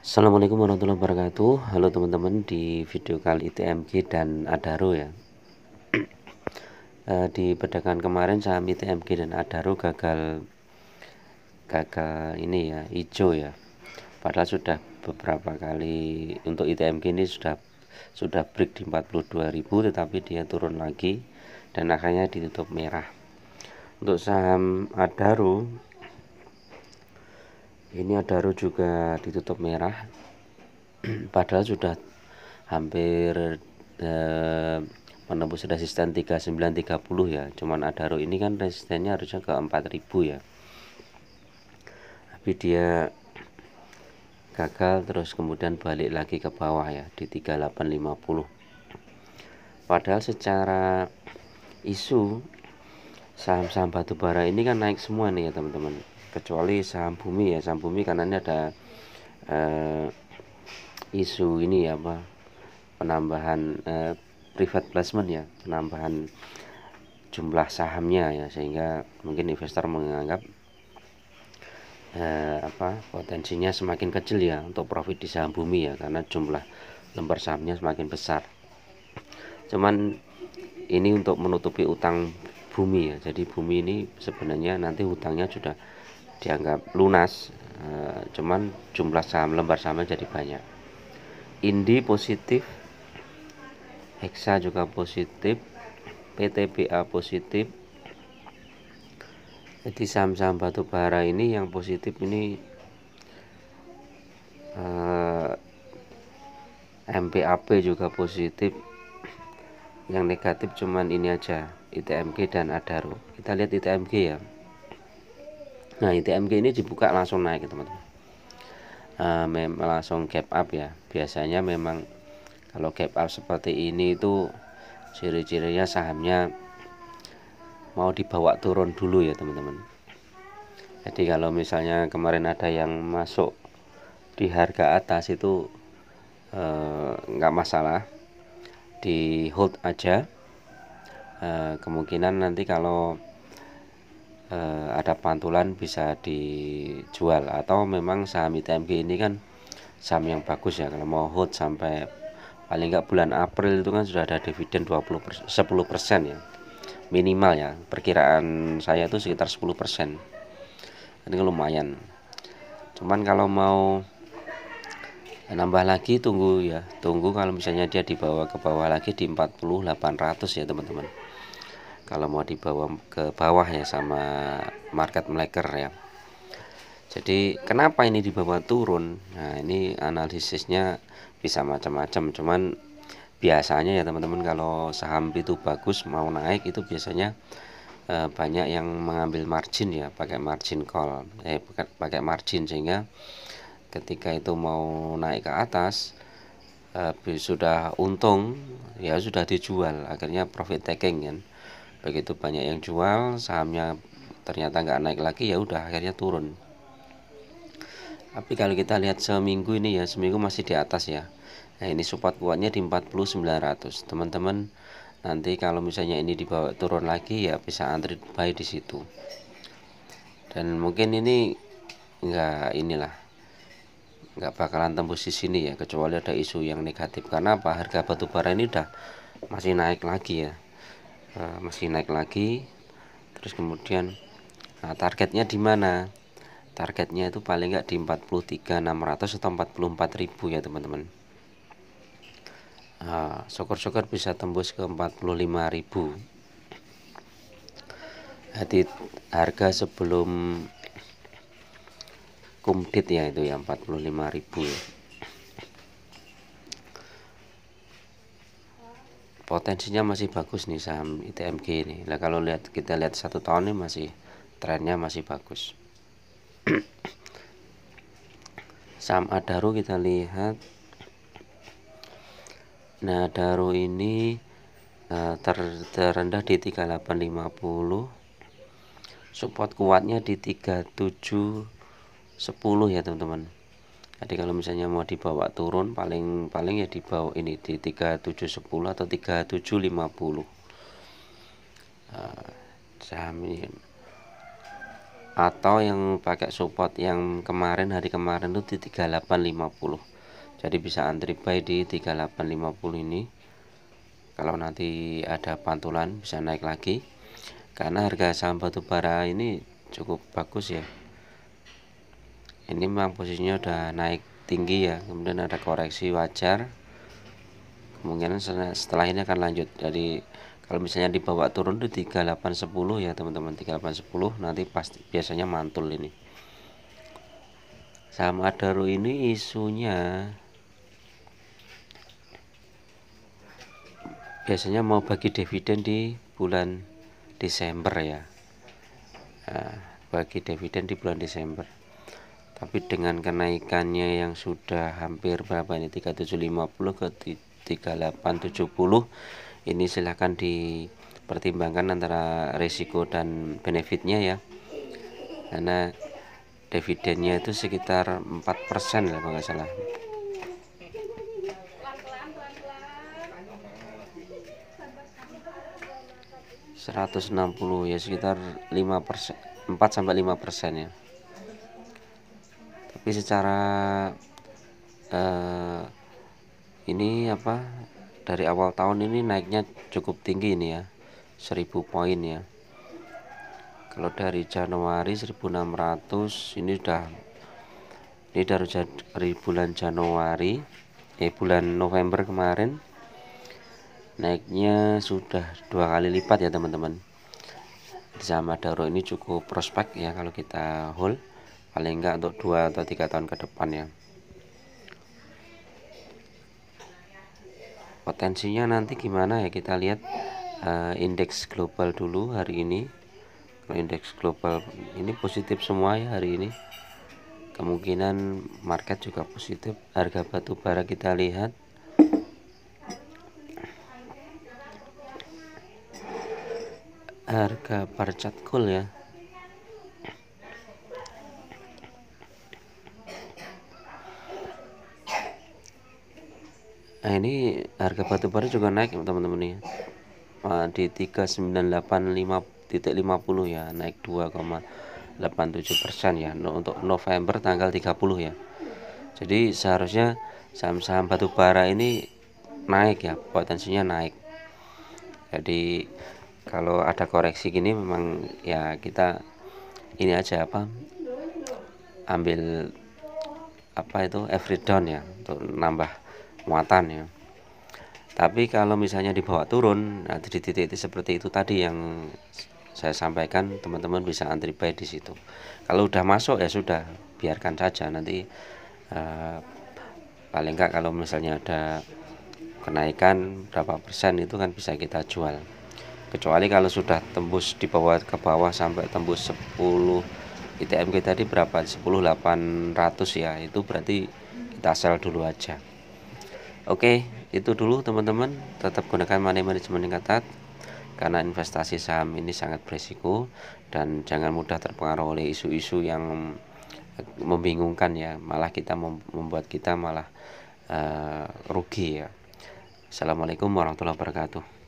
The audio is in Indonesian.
Assalamualaikum warahmatullahi wabarakatuh Halo teman-teman di video kali ITMG dan Adaro ya eh, Di perdagangan kemarin saham ITMG dan Adaro gagal Gagal ini ya hijau ya Padahal sudah beberapa kali untuk ITMG ini sudah sudah break di 42.000 tetapi dia turun lagi dan akhirnya ditutup merah untuk saham Adaro ini adaro juga ditutup merah padahal sudah hampir eh, menembus resisten 3930 ya cuman adaro ini kan resistennya harusnya ke 4000 ya tapi dia gagal terus kemudian balik lagi ke bawah ya di 3850 padahal secara isu saham-saham batubara ini kan naik semua nih ya teman-teman kecuali saham bumi ya saham bumi karena ini ada eh, isu ini ya apa penambahan eh, private placement ya penambahan jumlah sahamnya ya sehingga mungkin investor menganggap eh, apa potensinya semakin kecil ya untuk profit di saham bumi ya karena jumlah lembar sahamnya semakin besar cuman ini untuk menutupi utang bumi ya jadi bumi ini sebenarnya nanti hutangnya sudah dianggap lunas eh, cuman jumlah saham lembar saham jadi banyak Indi positif Hexa juga positif PTBA positif jadi saham-saham batu bara ini yang positif ini uh, eh, MPAP juga positif yang negatif cuman ini aja ITMG dan Adaro kita lihat ITMG ya nah ITMG ini dibuka langsung naik teman-teman uh, mem langsung gap up ya biasanya memang kalau gap up seperti ini itu ciri-cirinya sahamnya mau dibawa turun dulu ya teman-teman jadi kalau misalnya kemarin ada yang masuk di harga atas itu eh, nggak eh, masalah di hold aja eh, kemungkinan nanti kalau eh, ada pantulan bisa dijual atau memang saham ITMG ini kan saham yang bagus ya kalau mau hold sampai paling nggak bulan April itu kan sudah ada dividen 20 10 persen ya minimal ya perkiraan saya itu sekitar 10 persen ini lumayan cuman kalau mau nambah lagi tunggu ya tunggu kalau misalnya dia dibawa ke bawah lagi di 800 ya teman-teman kalau mau dibawa ke bawah ya sama market maker ya jadi kenapa ini dibawa turun nah ini analisisnya bisa macam-macam cuman biasanya ya teman-teman kalau saham itu bagus mau naik itu biasanya eh, banyak yang mengambil margin ya pakai margin call eh pakai, margin sehingga ketika itu mau naik ke atas eh, sudah untung ya sudah dijual akhirnya profit taking kan begitu banyak yang jual sahamnya ternyata nggak naik lagi ya udah akhirnya turun tapi kalau kita lihat seminggu ini ya seminggu masih di atas ya nah ini support kuatnya di 4900 teman-teman nanti kalau misalnya ini dibawa turun lagi ya bisa antri buy di situ dan mungkin ini enggak inilah nggak bakalan tembus di sini ya kecuali ada isu yang negatif karena apa harga batubara ini udah masih naik lagi ya Eh, masih naik lagi terus kemudian nah, targetnya di mana targetnya itu paling enggak di 43.600 atau 44.000 ya teman-teman eh, syukur syukur nah, bisa tembus ke 45.000 jadi harga sebelum kumdit ya itu ya 45.000 ya potensinya masih bagus nih saham ITMG ini Nah kalau lihat kita lihat satu tahun ini masih trennya masih bagus saham Adaro kita lihat nah Adaro ini uh, ter terendah di 3850 support kuatnya di 3710 ya teman-teman jadi kalau misalnya mau dibawa turun paling paling ya dibawa ini di 3710 atau 3750 ah, jamin atau yang pakai support yang kemarin hari kemarin itu di 3850 jadi bisa antri buy di 3850 ini kalau nanti ada pantulan bisa naik lagi karena harga saham bara ini cukup bagus ya ini memang posisinya udah naik tinggi ya kemudian ada koreksi wajar kemungkinan setelah ini akan lanjut Jadi kalau misalnya dibawa turun di 3810 ya teman-teman 3810 nanti pasti biasanya mantul ini saham Adaro ini isunya biasanya mau bagi dividen di bulan Desember ya nah, bagi dividen di bulan Desember tapi dengan kenaikannya yang sudah hampir berapa ini 3750 ke 3870 ini silahkan dipertimbangkan antara risiko dan benefitnya ya karena dividennya itu sekitar 4% lah kalau nggak salah seratus enam puluh ya sekitar lima persen empat sampai lima persen ya tapi secara eh, ini apa dari awal tahun ini naiknya cukup tinggi ini ya 1000 poin ya kalau dari Januari 1600 ini sudah ini dari bulan Januari eh bulan November kemarin naiknya sudah dua kali lipat ya teman-teman sama Daro ini cukup prospek ya kalau kita hold paling enggak untuk dua atau tiga tahun ke depan ya potensinya nanti gimana ya kita lihat uh, indeks global dulu hari ini kalau indeks global ini positif semua ya hari ini kemungkinan market juga positif harga batu bara kita lihat harga per cool ya nah ini harga batu bara juga naik teman-teman ya nah, di 3985.50 ya naik 2,87 persen ya untuk November tanggal 30 ya jadi seharusnya saham-saham batu bara ini naik ya potensinya naik jadi kalau ada koreksi gini memang ya kita ini aja apa ambil apa itu every down ya untuk nambah muatan ya tapi kalau misalnya dibawa turun nanti di titik-titik seperti itu tadi yang saya sampaikan teman-teman bisa antri buy di situ kalau udah masuk ya sudah biarkan saja nanti eh, paling enggak kalau misalnya ada kenaikan berapa persen itu kan bisa kita jual kecuali kalau sudah tembus di bawah ke bawah sampai tembus 10 ITMG tadi berapa 10.800 ya itu berarti kita sel dulu aja Oke, itu dulu teman-teman. Tetap gunakan money management yang ketat karena investasi saham ini sangat berisiko dan jangan mudah terpengaruh oleh isu-isu yang eh, membingungkan ya. Malah kita membuat kita malah uh, rugi ya. Assalamualaikum warahmatullahi wabarakatuh.